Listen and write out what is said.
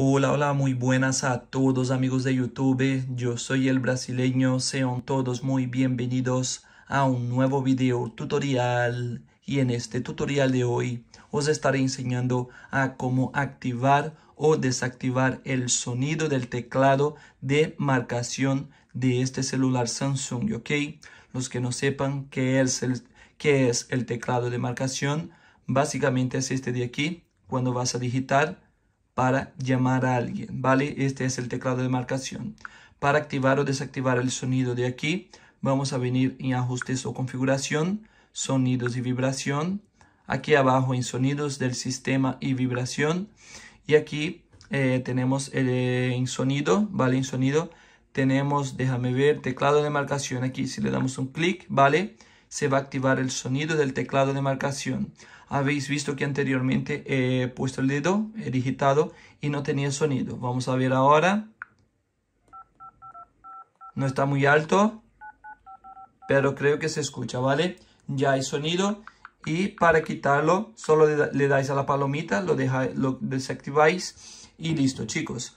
Hola, hola, muy buenas a todos amigos de YouTube. Yo soy el brasileño. Sean todos muy bienvenidos a un nuevo video tutorial. Y en este tutorial de hoy os estaré enseñando a cómo activar o desactivar el sonido del teclado de marcación de este celular Samsung, ¿ok? Los que no sepan qué es el, qué es el teclado de marcación, básicamente es este de aquí. Cuando vas a digitar para llamar a alguien, ¿vale? Este es el teclado de marcación. Para activar o desactivar el sonido de aquí, vamos a venir en ajustes o configuración, sonidos y vibración. Aquí abajo en sonidos del sistema y vibración. Y aquí eh, tenemos el, eh, en sonido, ¿vale? En sonido tenemos, déjame ver, teclado de marcación. Aquí si le damos un clic, ¿vale? se va a activar el sonido del teclado de marcación. Habéis visto que anteriormente he puesto el dedo, he digitado y no tenía sonido. Vamos a ver ahora. No está muy alto, pero creo que se escucha, ¿vale? Ya hay sonido y para quitarlo solo le, dais a la palomita, lo, deja, lo desactiváis y listo, chicos.